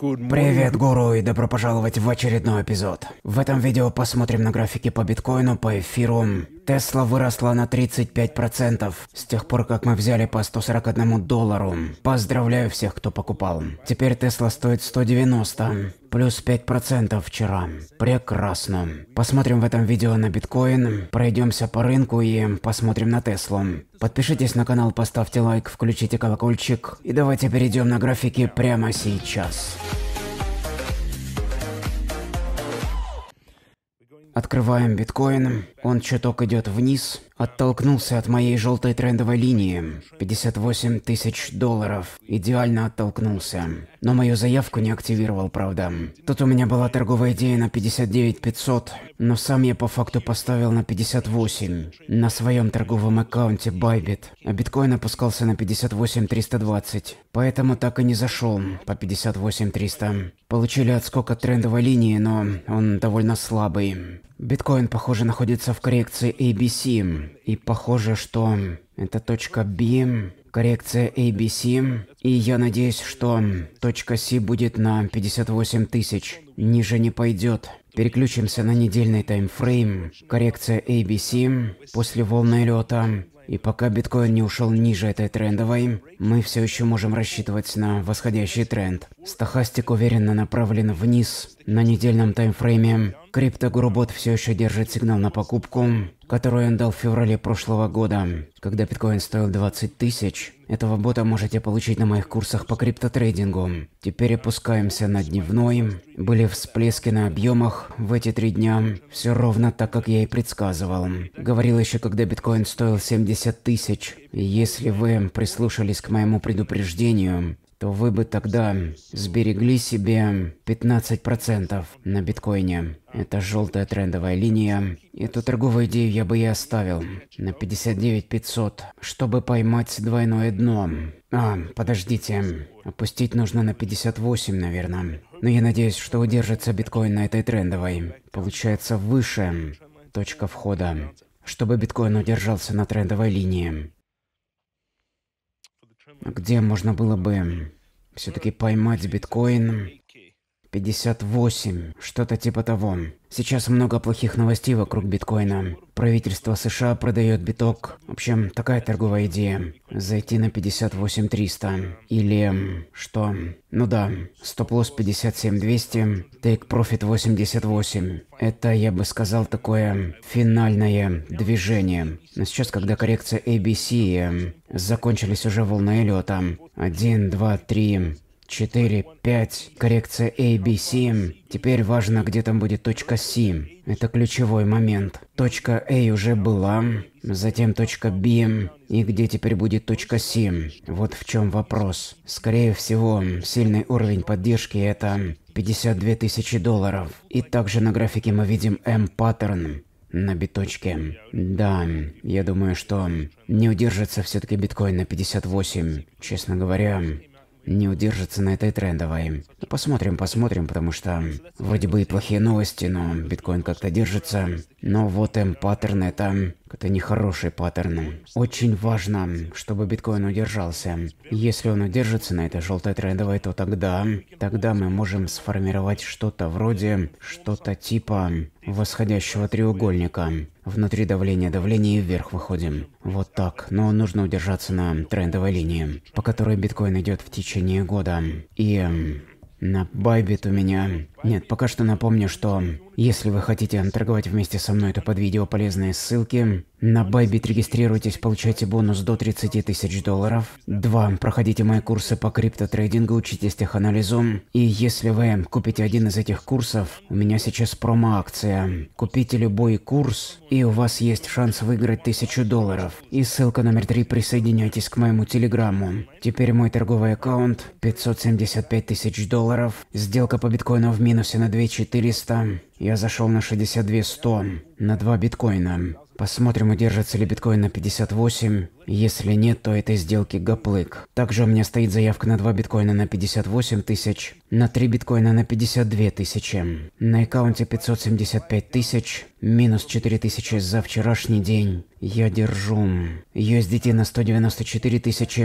Привет, гуру, и добро пожаловать в очередной эпизод. В этом видео посмотрим на графики по биткоину, по эфиру Тесла выросла на 35% с тех пор, как мы взяли по 141 доллару. Поздравляю всех, кто покупал. Теперь Тесла стоит 190. Плюс 5% вчера. Прекрасно. Посмотрим в этом видео на биткоин, пройдемся по рынку и посмотрим на Теслу. Подпишитесь на канал, поставьте лайк, включите колокольчик и давайте перейдем на графики прямо сейчас. Открываем биткоин. Он чуток идет вниз. Оттолкнулся от моей желтой трендовой линии. 58 тысяч долларов. Идеально оттолкнулся. Но мою заявку не активировал, правда. Тут у меня была торговая идея на 59 500, но сам я по факту поставил на 58. На своем торговом аккаунте Bybit. А биткоин опускался на 58 320. Поэтому так и не зашел по 58 300. Получили отскок от трендовой линии, но он довольно слабый. Биткоин, похоже, находится в коррекции ABC. И похоже, что это точка B, коррекция ABC. И я надеюсь, что точка C будет на 58 тысяч. Ниже не пойдет. Переключимся на недельный таймфрейм. Коррекция ABC после волны лета. И пока биткоин не ушел ниже этой трендовой, мы все еще можем рассчитывать на восходящий тренд. Стахастик уверенно направлен вниз на недельном таймфрейме Криптогурубот все еще держит сигнал на покупку, которую он дал в феврале прошлого года, когда биткоин стоил 20 тысяч. Этого бота можете получить на моих курсах по криптотрейдингу. Теперь опускаемся на дневной. Были всплески на объемах в эти три дня. Все ровно так, как я и предсказывал. Говорил еще, когда биткоин стоил 70 тысяч. Если вы прислушались к моему предупреждению, то вы бы тогда сберегли себе 15% на биткоине. Это желтая трендовая линия. Эту торговую идею я бы и оставил на 59 500, чтобы поймать двойное дно. А, подождите. Опустить нужно на 58, наверное. Но я надеюсь, что удержится биткоин на этой трендовой. Получается выше точка входа чтобы биткоин удержался на трендовой линии где можно было бы все-таки поймать биткоин 58, что-то типа того. Сейчас много плохих новостей вокруг биткоина. Правительство США продает биток. В общем, такая торговая идея. Зайти на 58300. Или... что? Ну да, стоп-лосс 57200, тейк-профит 88. Это, я бы сказал, такое финальное движение. Но сейчас, когда коррекция ABC, э, закончились уже волны Эллиота. 1, 2, 3, 4, 5, коррекция A, B, C. Теперь важно, где там будет точка C. Это ключевой момент. Точка A уже была, затем точка B, и где теперь будет точка C. Вот в чем вопрос. Скорее всего, сильный уровень поддержки это 52 тысячи долларов. И также на графике мы видим M-паттерн на биточке. Да, я думаю, что не удержится все-таки биткоин на 58. Честно говоря, не удержится на этой трендовой. Посмотрим, посмотрим, потому что вроде бы и плохие новости, но биткоин как-то держится. Но вот М-паттерн эм, это это нехороший паттерн. Очень важно, чтобы биткоин удержался. Если он удержится на этой желтой трендовой, то тогда, тогда мы можем сформировать что-то вроде, что-то типа восходящего треугольника. Внутри давления, давления и вверх выходим. Вот так. Но нужно удержаться на трендовой линии, по которой биткоин идет в течение года. И эм, на Байбит у меня... Нет, пока что напомню, что если вы хотите торговать вместе со мной, то под видео полезные ссылки. На Байбит регистрируйтесь, получайте бонус до 30 тысяч долларов. 2. Проходите мои курсы по криптотрейдингу, учитесь теханализу. И если вы купите один из этих курсов, у меня сейчас промо-акция. Купите любой курс, и у вас есть шанс выиграть 1000 долларов. И ссылка номер 3. Присоединяйтесь к моему телеграмму. Теперь мой торговый аккаунт 575 тысяч долларов. Сделка по биткоину в минусе на 2400. Я зашел на 62.100 на 2 биткоина. Посмотрим, удержится ли биткоин на 58. Если нет, то этой сделки гоплык. Также у меня стоит заявка на 2 биткоина на 58 тысяч, на 3 биткоина на 52 тысячи. На аккаунте 575 тысяч, минус 4 тысячи за вчерашний день. Я держу USDT на 194 тысячи,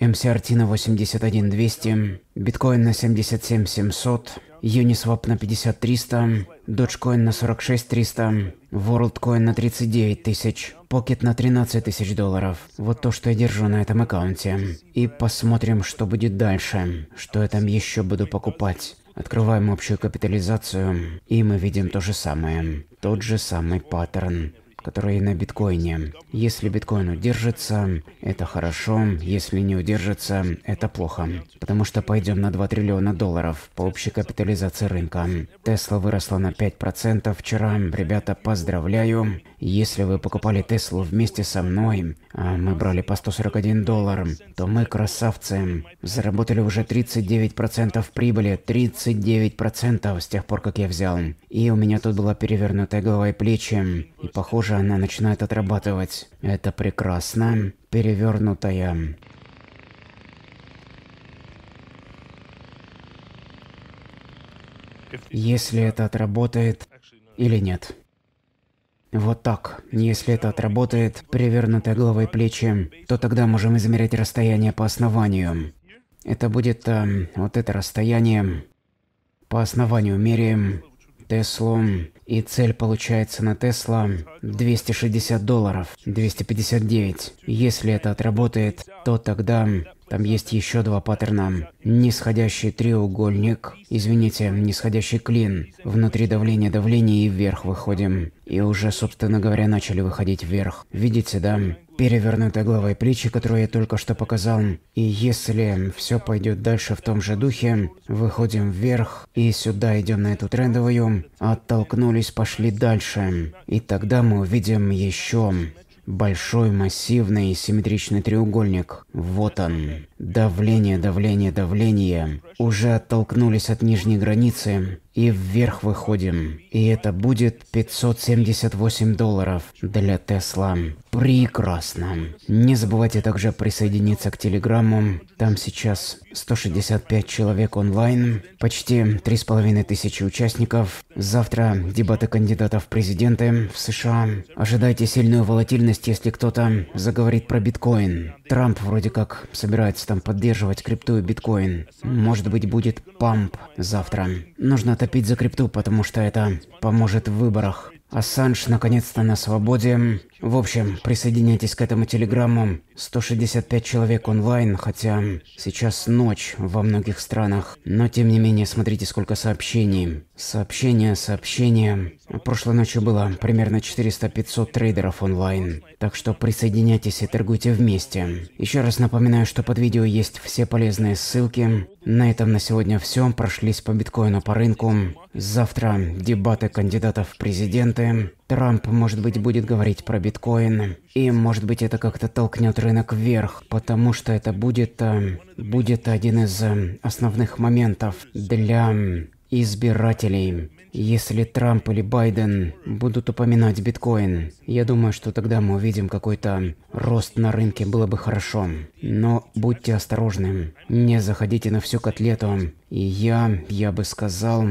MCRT на 81 200, биткоин на 77 700, Uniswap на 50300, Dogecoin на 46300, WorldCoin на 39 тысяч, Pocket на 13 тысяч долларов. Вот то, что я держу на этом аккаунте. И посмотрим, что будет дальше, что я там еще буду покупать. Открываем общую капитализацию, и мы видим то же самое. Тот же самый паттерн которые на биткоине. Если биткоин удержится, это хорошо, если не удержится, это плохо. Потому что пойдем на 2 триллиона долларов по общей капитализации рынка. Тесла выросла на 5% вчера. Ребята, поздравляю. Если вы покупали Теслу вместе со мной, а мы брали по 141 доллар, то мы красавцы. Заработали уже 39% прибыли, 39% с тех пор, как я взял. И у меня тут была перевернутая голова и плечи. И похоже, она начинает отрабатывать. Это прекрасно. Перевернутая. Если это отработает или нет. Вот так. Если это отработает, перевернутая головой плечи, то тогда можем измерять расстояние по основанию. Это будет э, вот это расстояние. По основанию меряем Теслу. И цель получается на Тесла 260 долларов, 259. Если это отработает, то тогда там есть еще два паттерна. Нисходящий треугольник, извините, нисходящий клин. Внутри давления давление и вверх выходим. И уже, собственно говоря, начали выходить вверх. Видите, да? Перевернутой главой плечи, которую я только что показал. И если все пойдет дальше в том же духе, выходим вверх и сюда идем на эту трендовую. Оттолкнулись, пошли дальше. И тогда мы увидим еще Большой, массивный, симметричный треугольник. Вот он. Давление, давление, давление. Уже оттолкнулись от нижней границы и вверх выходим. И это будет 578 долларов для Тесла. Прекрасно. Не забывайте также присоединиться к Телеграмму. Там сейчас 165 человек онлайн, почти 3500 участников. Завтра дебаты кандидатов в президенты в США. Ожидайте сильную волатильность, если кто-то заговорит про биткоин. Трамп вроде как собирается там поддерживать крипту и биткоин. Может быть будет памп завтра. Нужно топить за крипту, потому что это поможет в выборах. Ассанж наконец-то на свободе. В общем, присоединяйтесь к этому телеграмму. 165 человек онлайн, хотя сейчас ночь во многих странах. Но тем не менее, смотрите сколько сообщений. Сообщения, сообщения. Прошлой ночью было примерно 400-500 трейдеров онлайн, так что присоединяйтесь и торгуйте вместе. Еще раз напоминаю, что под видео есть все полезные ссылки. На этом на сегодня все, прошлись по биткоину по рынку. Завтра дебаты кандидатов в президенты. Трамп, может быть, будет говорить про биткоин. И, может быть, это как-то толкнет рынок вверх, потому что это будет, э, будет один из э, основных моментов для избирателей. Если Трамп или Байден будут упоминать биткоин, я думаю, что тогда мы увидим какой-то рост на рынке, было бы хорошо. Но будьте осторожны, не заходите на всю котлету. И я, я бы сказал,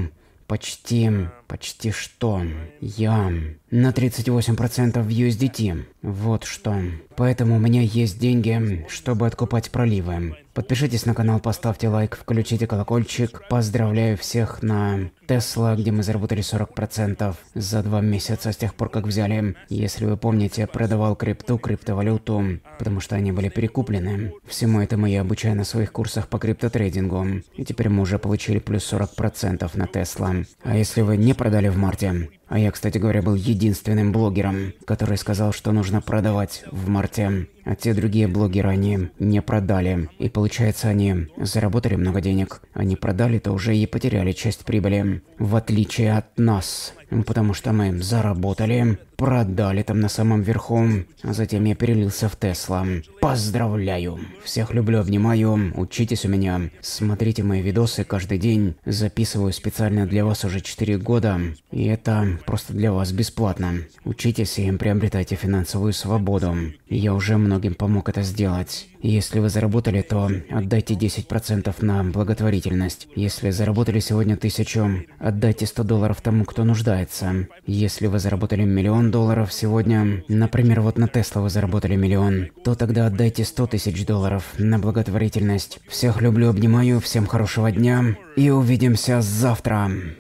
почти Почти что. Я на 38% в USDT. Вот что. Поэтому у меня есть деньги, чтобы откупать проливы. Подпишитесь на канал, поставьте лайк, включите колокольчик. Поздравляю всех на Тесла, где мы заработали 40% за два месяца с тех пор, как взяли. Если вы помните, продавал крипту, криптовалюту, потому что они были перекуплены. Всему этому я обучаю на своих курсах по криптотрейдингу. И теперь мы уже получили плюс 40% на Тесла. А если вы не продали в марте. А я, кстати говоря, был единственным блогером, который сказал, что нужно продавать в марте. А те другие блогеры, они не продали. И получается, они заработали много денег. Они продали, то уже и потеряли часть прибыли. В отличие от нас. Потому что мы заработали, продали там на самом верху. А затем я перелился в Тесла. Поздравляю! Всех люблю, обнимаю. Учитесь у меня. Смотрите мои видосы каждый день. Записываю специально для вас уже 4 года. И это просто для вас бесплатно. Учитесь и приобретайте финансовую свободу. Я уже многим помог это сделать. Если вы заработали, то отдайте 10% на благотворительность. Если заработали сегодня тысячу, отдайте 100 долларов тому, кто нуждается. Если вы заработали миллион долларов сегодня, например, вот на Тесла вы заработали миллион, то тогда отдайте 100 тысяч долларов на благотворительность. Всех люблю, обнимаю, всем хорошего дня и увидимся завтра.